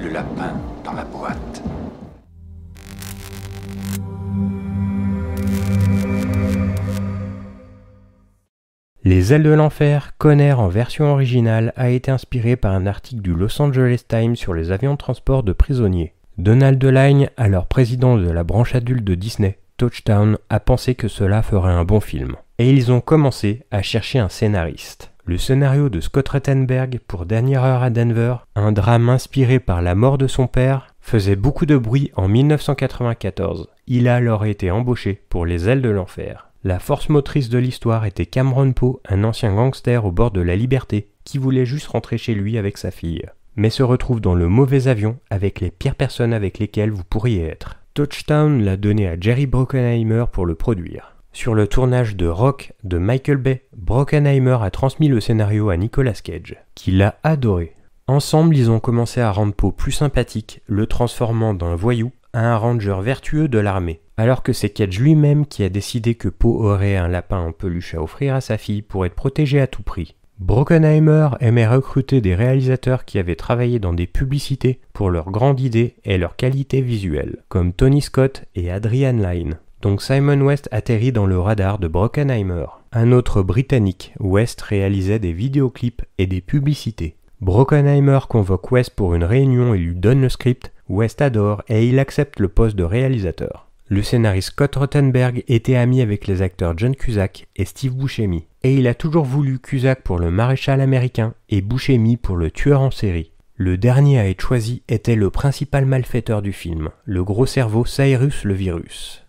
le lapin dans la boîte. Les ailes de l'enfer, Conner en version originale, a été inspiré par un article du Los Angeles Times sur les avions de transport de prisonniers. Donald delaine alors président de la branche adulte de Disney, Touchdown, a pensé que cela ferait un bon film. Et ils ont commencé à chercher un scénariste le scénario de Scott Rettenberg pour Dernière heure à Denver, un drame inspiré par la mort de son père, faisait beaucoup de bruit en 1994. Il a alors été embauché pour Les Ailes de l'Enfer. La force motrice de l'histoire était Cameron Poe, un ancien gangster au bord de la liberté, qui voulait juste rentrer chez lui avec sa fille, mais se retrouve dans le mauvais avion avec les pires personnes avec lesquelles vous pourriez être. Touchdown l'a donné à Jerry Brockenheimer pour le produire. Sur le tournage de Rock de Michael Bay, Brockenheimer a transmis le scénario à Nicolas Cage, qui l'a adoré. Ensemble, ils ont commencé à rendre Poe plus sympathique, le transformant d'un voyou à un ranger vertueux de l'armée. Alors que c'est Cage lui-même qui a décidé que Poe aurait un lapin en peluche à offrir à sa fille pour être protégé à tout prix. Brockenheimer aimait recruter des réalisateurs qui avaient travaillé dans des publicités pour leurs grandes idées et leurs qualités visuelles, comme Tony Scott et Adrian Lyne. Donc Simon West atterrit dans le radar de Brockenheimer. Un autre Britannique, West réalisait des vidéoclips et des publicités. Brockenheimer convoque West pour une réunion et lui donne le script. West adore et il accepte le poste de réalisateur. Le scénariste Scott Rottenberg était ami avec les acteurs John Cusack et Steve Buscemi, et il a toujours voulu Cusack pour le maréchal américain et Buscemi pour le tueur en série. Le dernier à être choisi était le principal malfaiteur du film, le gros cerveau Cyrus le Virus.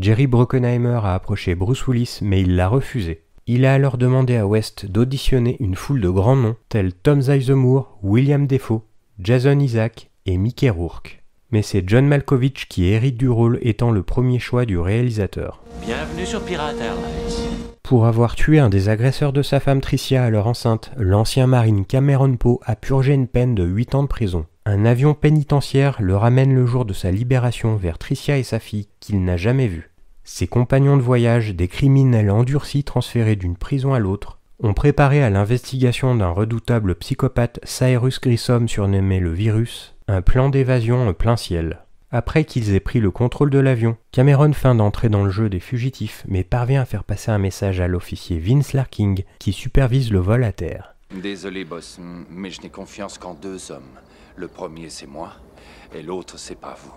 Jerry Brockenheimer a approché Bruce Willis, mais il l'a refusé. Il a alors demandé à West d'auditionner une foule de grands noms, tels Tom Sizemore, William Defoe, Jason Isaac et Mickey Rourke. Mais c'est John Malkovich qui hérite du rôle, étant le premier choix du réalisateur. Bienvenue sur Pirate Airlines. Pour avoir tué un des agresseurs de sa femme Tricia à leur enceinte, l'ancien marine Cameron Poe a purgé une peine de 8 ans de prison. Un avion pénitentiaire le ramène le jour de sa libération vers Tricia et sa fille, qu'il n'a jamais vue. Ses compagnons de voyage, des criminels endurcis transférés d'une prison à l'autre, ont préparé à l'investigation d'un redoutable psychopathe Cyrus Grissom surnommé le Virus, un plan d'évasion en plein ciel. Après qu'ils aient pris le contrôle de l'avion, Cameron feint d'entrer dans le jeu des fugitifs mais parvient à faire passer un message à l'officier Vince Larking qui supervise le vol à terre. Désolé boss, mais je n'ai confiance qu'en deux hommes. Le premier c'est moi et l'autre c'est pas vous.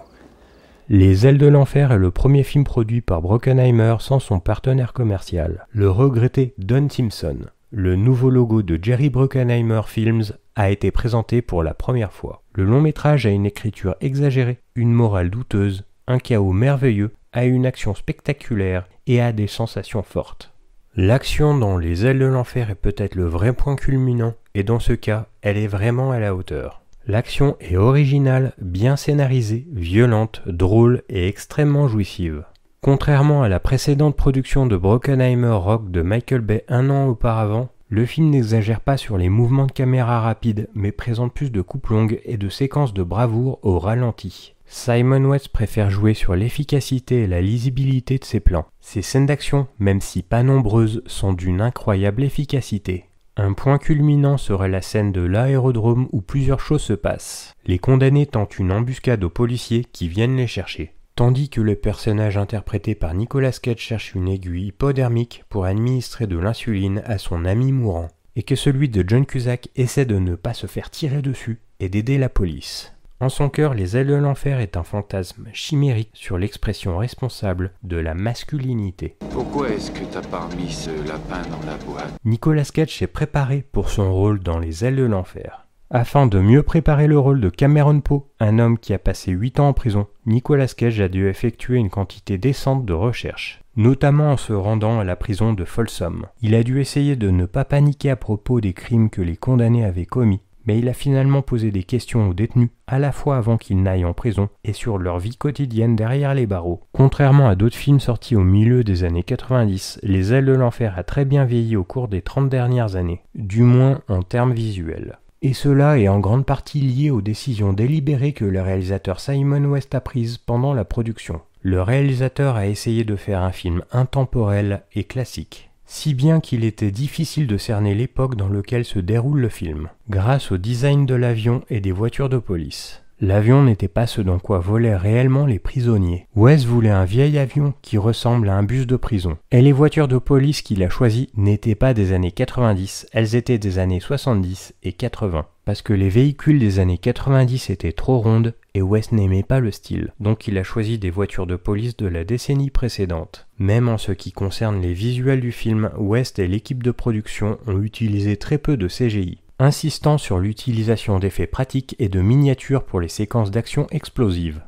Les Ailes de l'Enfer est le premier film produit par Brockenheimer sans son partenaire commercial, le regretté Don Simpson. Le nouveau logo de Jerry Brockenheimer Films a été présenté pour la première fois. Le long métrage a une écriture exagérée, une morale douteuse, un chaos merveilleux, a une action spectaculaire et a des sensations fortes. L'action dans Les ailes de l'enfer est peut-être le vrai point culminant, et dans ce cas, elle est vraiment à la hauteur. L'action est originale, bien scénarisée, violente, drôle et extrêmement jouissive. Contrairement à la précédente production de Brockenheimer Rock de Michael Bay un an auparavant, le film n'exagère pas sur les mouvements de caméra rapides, mais présente plus de coupes longues et de séquences de bravoure au ralenti. Simon West préfère jouer sur l'efficacité et la lisibilité de ses plans. Ses scènes d'action, même si pas nombreuses, sont d'une incroyable efficacité. Un point culminant serait la scène de l'aérodrome où plusieurs choses se passent. Les condamnés tentent une embuscade aux policiers qui viennent les chercher. Tandis que le personnage interprété par Nicolas Cage cherche une aiguille hypodermique pour administrer de l'insuline à son ami mourant, et que celui de John Cusack essaie de ne pas se faire tirer dessus et d'aider la police. En son cœur, Les ailes de l'enfer est un fantasme chimérique sur l'expression responsable de la masculinité. Pourquoi est-ce que t'as parmi ce lapin dans la boîte Nicolas Cage s'est préparé pour son rôle dans Les ailes de l'enfer. Afin de mieux préparer le rôle de Cameron Poe, un homme qui a passé 8 ans en prison, Nicolas Cage a dû effectuer une quantité décente de recherches, notamment en se rendant à la prison de Folsom. Il a dû essayer de ne pas paniquer à propos des crimes que les condamnés avaient commis, mais il a finalement posé des questions aux détenus à la fois avant qu'ils n'aillent en prison et sur leur vie quotidienne derrière les barreaux. Contrairement à d'autres films sortis au milieu des années 90, Les ailes de l'enfer a très bien vieilli au cours des 30 dernières années, du moins en termes visuels. Et cela est en grande partie lié aux décisions délibérées que le réalisateur Simon West a prises pendant la production. Le réalisateur a essayé de faire un film intemporel et classique si bien qu'il était difficile de cerner l'époque dans laquelle se déroule le film, grâce au design de l'avion et des voitures de police. L'avion n'était pas ce dans quoi volaient réellement les prisonniers. West voulait un vieil avion qui ressemble à un bus de prison. Et les voitures de police qu'il a choisies n'étaient pas des années 90, elles étaient des années 70 et 80. Parce que les véhicules des années 90 étaient trop rondes et West n'aimait pas le style, donc il a choisi des voitures de police de la décennie précédente. Même en ce qui concerne les visuels du film, West et l'équipe de production ont utilisé très peu de CGI insistant sur l'utilisation d'effets pratiques et de miniatures pour les séquences d'action explosives.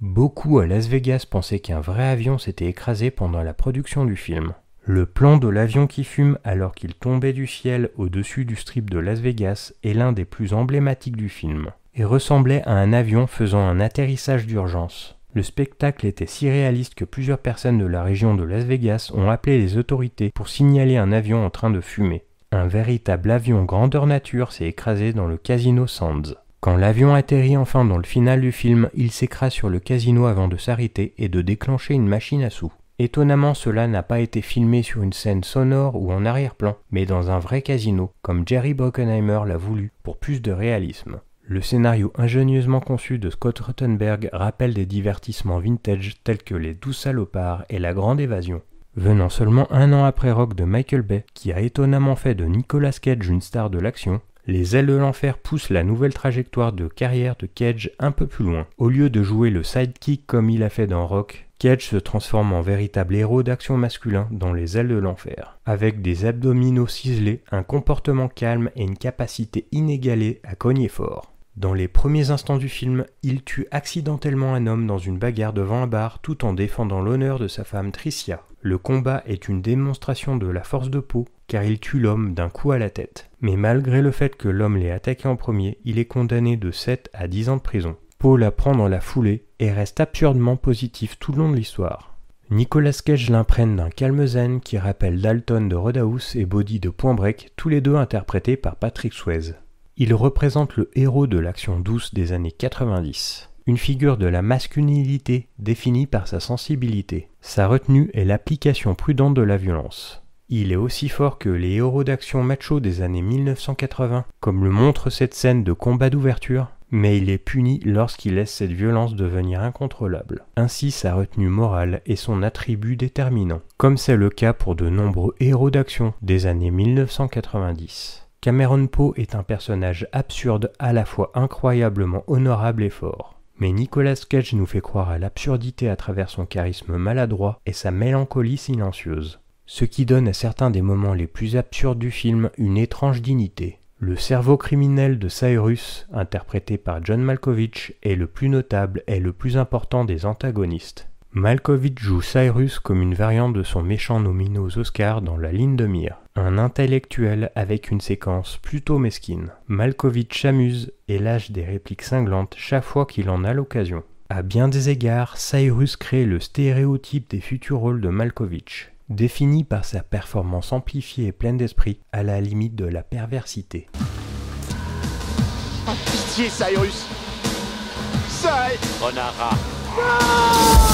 Beaucoup à Las Vegas pensaient qu'un vrai avion s'était écrasé pendant la production du film. Le plan de l'avion qui fume alors qu'il tombait du ciel au-dessus du strip de Las Vegas est l'un des plus emblématiques du film, et ressemblait à un avion faisant un atterrissage d'urgence. Le spectacle était si réaliste que plusieurs personnes de la région de Las Vegas ont appelé les autorités pour signaler un avion en train de fumer. Un véritable avion grandeur nature s'est écrasé dans le Casino Sands. Quand l'avion atterrit enfin dans le final du film, il s'écrase sur le casino avant de s'arrêter et de déclencher une machine à sous. Étonnamment, cela n'a pas été filmé sur une scène sonore ou en arrière-plan, mais dans un vrai casino, comme Jerry Brockenheimer l'a voulu, pour plus de réalisme. Le scénario ingénieusement conçu de Scott Rottenberg rappelle des divertissements vintage tels que Les Douze Salopards et La Grande Évasion. Venant seulement un an après Rock de Michael Bay, qui a étonnamment fait de Nicolas Cage une star de l'action, les ailes de l'enfer poussent la nouvelle trajectoire de carrière de Cage un peu plus loin. Au lieu de jouer le sidekick comme il a fait dans Rock, Cage se transforme en véritable héros d'action masculin dans les ailes de l'enfer. Avec des abdominaux ciselés, un comportement calme et une capacité inégalée à cogner fort. Dans les premiers instants du film, il tue accidentellement un homme dans une bagarre devant un bar tout en défendant l'honneur de sa femme Tricia. Le combat est une démonstration de la force de peau car il tue l'homme d'un coup à la tête. Mais malgré le fait que l'homme l'ait attaqué en premier, il est condamné de 7 à 10 ans de prison. Paul apprend dans la foulée et reste absurdement positif tout le long de l'histoire. Nicolas Cage l'imprègne d'un calme qui rappelle Dalton de Rodhouse et Body de Point Break, tous les deux interprétés par Patrick Suez. Il représente le héros de l'action douce des années 90, une figure de la masculinité définie par sa sensibilité, sa retenue est l'application prudente de la violence. Il est aussi fort que les héros d'action macho des années 1980, comme le montre cette scène de combat d'ouverture, mais il est puni lorsqu'il laisse cette violence devenir incontrôlable. Ainsi sa retenue morale est son attribut déterminant, comme c'est le cas pour de nombreux héros d'action des années 1990. Cameron Poe est un personnage absurde à la fois incroyablement honorable et fort. Mais Nicolas Cage nous fait croire à l'absurdité à travers son charisme maladroit et sa mélancolie silencieuse. Ce qui donne à certains des moments les plus absurdes du film une étrange dignité. Le cerveau criminel de Cyrus, interprété par John Malkovich, est le plus notable et le plus important des antagonistes. Malkovich joue Cyrus comme une variante de son méchant nominé Oscar Oscars dans La ligne de mire, un intellectuel avec une séquence plutôt mesquine. Malkovich s'amuse et lâche des répliques cinglantes chaque fois qu'il en a l'occasion. À bien des égards, Cyrus crée le stéréotype des futurs rôles de Malkovich, défini par sa performance amplifiée et pleine d'esprit, à la limite de la perversité. pitié, Cyrus on.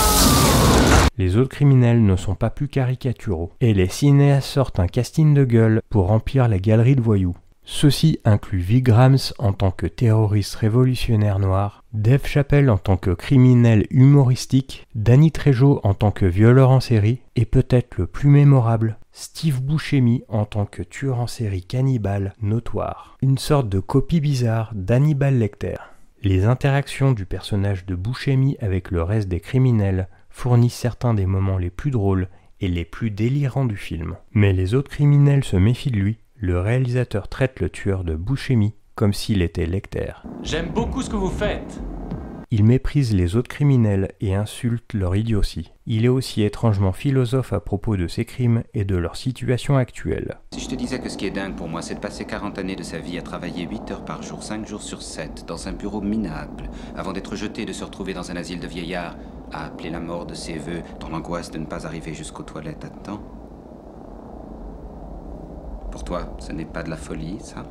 Les autres criminels ne sont pas plus caricaturaux, et les cinéastes sortent un casting de gueule pour remplir la galerie de voyous. Ceux-ci incluent Vigrams en tant que terroriste révolutionnaire noir, Dave Chappelle en tant que criminel humoristique, Danny Trejo en tant que violeur en série, et peut-être le plus mémorable, Steve Buscemi en tant que tueur en série cannibale notoire. Une sorte de copie bizarre d'Hannibal Lecter. Les interactions du personnage de Buscemi avec le reste des criminels fournit certains des moments les plus drôles et les plus délirants du film. Mais les autres criminels se méfient de lui. Le réalisateur traite le tueur de bouchémie comme s'il était lecteur. « J'aime beaucoup ce que vous faites. Il méprise les autres criminels et insulte leur idiotie. Il est aussi étrangement philosophe à propos de ses crimes et de leur situation actuelle. Si je te disais que ce qui est dingue pour moi, c'est de passer 40 années de sa vie à travailler 8 heures par jour, 5 jours sur 7, dans un bureau minable, avant d'être jeté et de se retrouver dans un asile de vieillard, à appeler la mort de ses voeux, dans l'angoisse de ne pas arriver jusqu'aux toilettes à temps. Pour toi, ce n'est pas de la folie, ça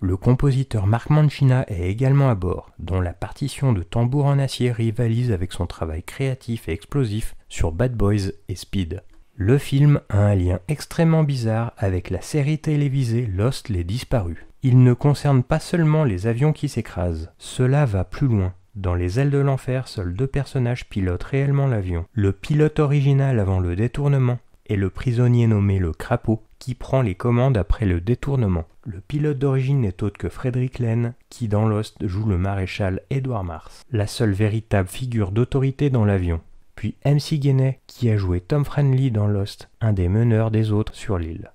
le compositeur Mark Mancina est également à bord, dont la partition de tambour en acier rivalise avec son travail créatif et explosif sur Bad Boys et Speed. Le film a un lien extrêmement bizarre avec la série télévisée Lost les Disparus. Il ne concerne pas seulement les avions qui s'écrasent, cela va plus loin. Dans Les ailes de l'enfer, seuls deux personnages pilotent réellement l'avion. Le pilote original avant le détournement et le prisonnier nommé le Crapaud qui prend les commandes après le détournement. Le pilote d'origine n'est autre que Frédéric Laine, qui dans Lost joue le maréchal Edward Mars, la seule véritable figure d'autorité dans l'avion. Puis MC Guenet, qui a joué Tom Friendly dans Lost, un des meneurs des autres sur l'île.